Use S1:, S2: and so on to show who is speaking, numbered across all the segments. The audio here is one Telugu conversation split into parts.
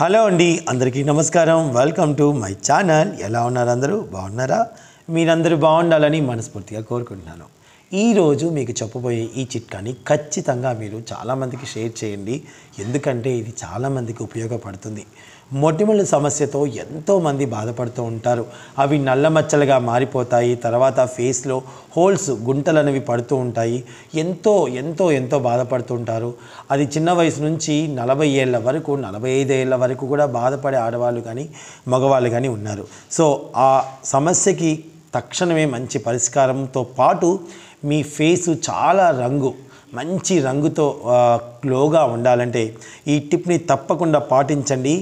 S1: హలో అండి అందరికీ నమస్కారం వెల్కమ్ టు మై ఛానల్ ఎలా ఉన్నారు అందరూ బాగున్నారా మీరందరూ బాగుండాలని మనస్ఫూర్తిగా కోరుకుంటున్నాను ఈరోజు మీకు చెప్పబోయే ఈ చిట్కాని ఖచ్చితంగా మీరు చాలామందికి షేర్ చేయండి ఎందుకంటే ఇది చాలామందికి ఉపయోగపడుతుంది మొటిమల సమస్యతో ఎంతోమంది బాధపడుతూ ఉంటారు అవి నల్ల మచ్చలుగా మారిపోతాయి తర్వాత ఫేస్లో హోల్స్ గుంటలు అనేవి పడుతూ ఉంటాయి ఎంతో ఎంతో ఎంతో బాధపడుతుంటారు అది చిన్న వయసు నుంచి నలభై ఏళ్ళ వరకు నలభై ఐదు ఏళ్ళ వరకు కూడా బాధపడే ఆడవాళ్ళు కానీ మగవాళ్ళు కానీ ఉన్నారు సో ఆ సమస్యకి తక్షణమే మంచి పరిష్కారంతో పాటు మీ ఫేసు చాలా రంగు మంచి రంగుతో గ్లోగా ఉండాలంటే ఈ టిప్ని తప్పకుండా పాటించండి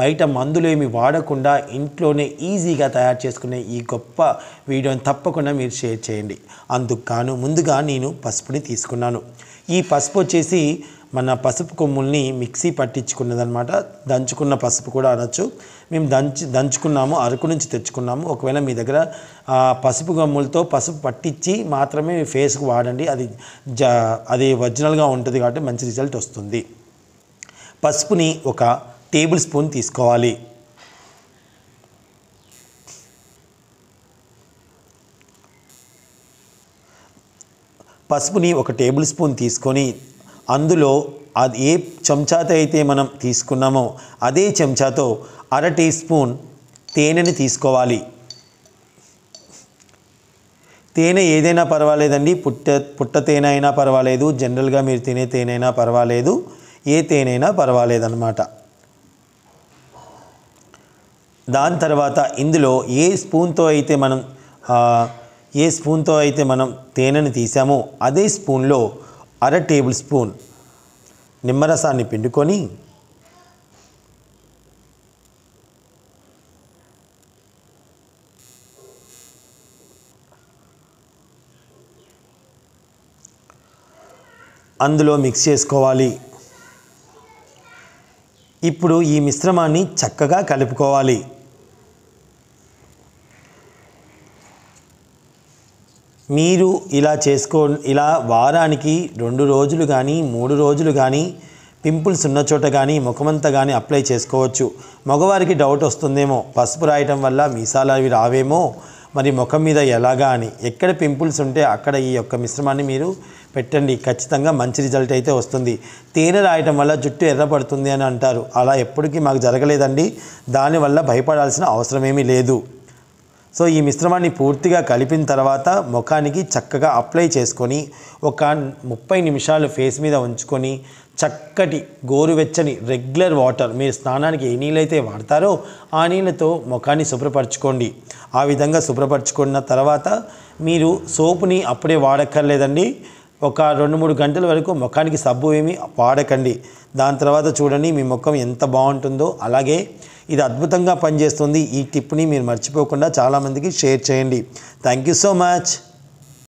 S1: బయట మందులేమి వాడకుండా ఇంట్లోనే ఈజీగా తయారు చేసుకునే ఈ గొప్ప వీడియోని తప్పకుండా మీరు షేర్ చేయండి అందుకు గాను ముందుగా నేను పసుపుని తీసుకున్నాను ఈ పసుపు వచ్చేసి మన పసుపు కొమ్ముల్ని మిక్సీ పట్టించుకున్నదనమాట దంచుకున్న పసుపు కూడా అనొచ్చు మేము దంచి దంచుకున్నాము అరకు నుంచి తెచ్చుకున్నాము ఒకవేళ మీ దగ్గర పసుపు గమ్ములతో పసుపు పట్టించి మాత్రమే మీ ఫేస్కు వాడండి అది జ అది ఒరిజినల్గా ఉంటుంది కాబట్టి మంచి రిజల్ట్ వస్తుంది పసుపుని ఒక టేబుల్ స్పూన్ తీసుకోవాలి పసుపుని ఒక టేబుల్ స్పూన్ తీసుకొని అందులో అది ఏ చెంచాతో అయితే మనం తీసుకున్నామో అదే చెంచాతో అర టీ స్పూన్ తేనెని తీసుకోవాలి తేనె ఏదైనా పర్వాలేదండి పుట్ట పుట్ట తేనె అయినా పర్వాలేదు జనరల్గా మీరు తినే తేనైనా పర్వాలేదు ఏ తేనైనా పర్వాలేదన్నమాట దాని తర్వాత ఇందులో ఏ స్పూన్తో అయితే మనం ఏ స్పూన్తో అయితే మనం తేనెను తీసామో అదే స్పూన్లో అర టేబుల్ స్పూన్ నిమ్మరసాన్ని పిండుకొని అందులో మిక్స్ చేసుకోవాలి ఇప్పుడు ఈ మిశ్రమాన్ని చక్కగా కలుపుకోవాలి మీరు ఇలా చేసుకో ఇలా వారానికి రెండు రోజులు కానీ మూడు రోజులు కానీ పింపుల్స్ ఉన్న చోట కానీ ముఖమంతా కానీ అప్లై చేసుకోవచ్చు మగవారికి డౌట్ వస్తుందేమో పసుపు రాయటం వల్ల మీసాలు అవి రావేమో మరి ముఖం మీద ఎలాగా అని ఎక్కడ పింపుల్స్ ఉంటే అక్కడ ఈ యొక్క మిశ్రమాన్ని మీరు పెట్టండి ఖచ్చితంగా మంచి రిజల్ట్ అయితే వస్తుంది తేనె రాయటం వల్ల జుట్టు ఎర్రపడుతుంది అని అంటారు అలా ఎప్పటికీ మాకు జరగలేదండి దానివల్ల భయపడాల్సిన అవసరమేమీ లేదు సో ఈ మిశ్రమాన్ని పూర్తిగా కలిపిన తర్వాత ముఖానికి చక్కగా అప్లై చేసుకొని ఒక ముప్పై నిమిషాలు ఫేస్ మీద ఉంచుకొని చక్కటి గోరువెచ్చని రెగ్యులర్ వాటర్ మీరు స్నానానికి ఏ నీళ్ళైతే వాడతారో ఆ నీళ్ళతో ముఖాన్ని శుభ్రపరచుకోండి ఆ విధంగా శుభ్రపరచుకున్న తర్వాత మీరు సోపుని అప్పుడే వాడక్కర్లేదండి ఒక రెండు మూడు గంటల వరకు ముఖానికి సబ్బు ఏమి వాడకండి దాని తర్వాత చూడండి మీ ముఖం ఎంత బాగుంటుందో అలాగే ఇది అద్భుతంగా పనిచేస్తుంది ఈ టిప్ని మీరు మర్చిపోకుండా చాలామందికి షేర్ చేయండి థ్యాంక్ యూ సో మచ్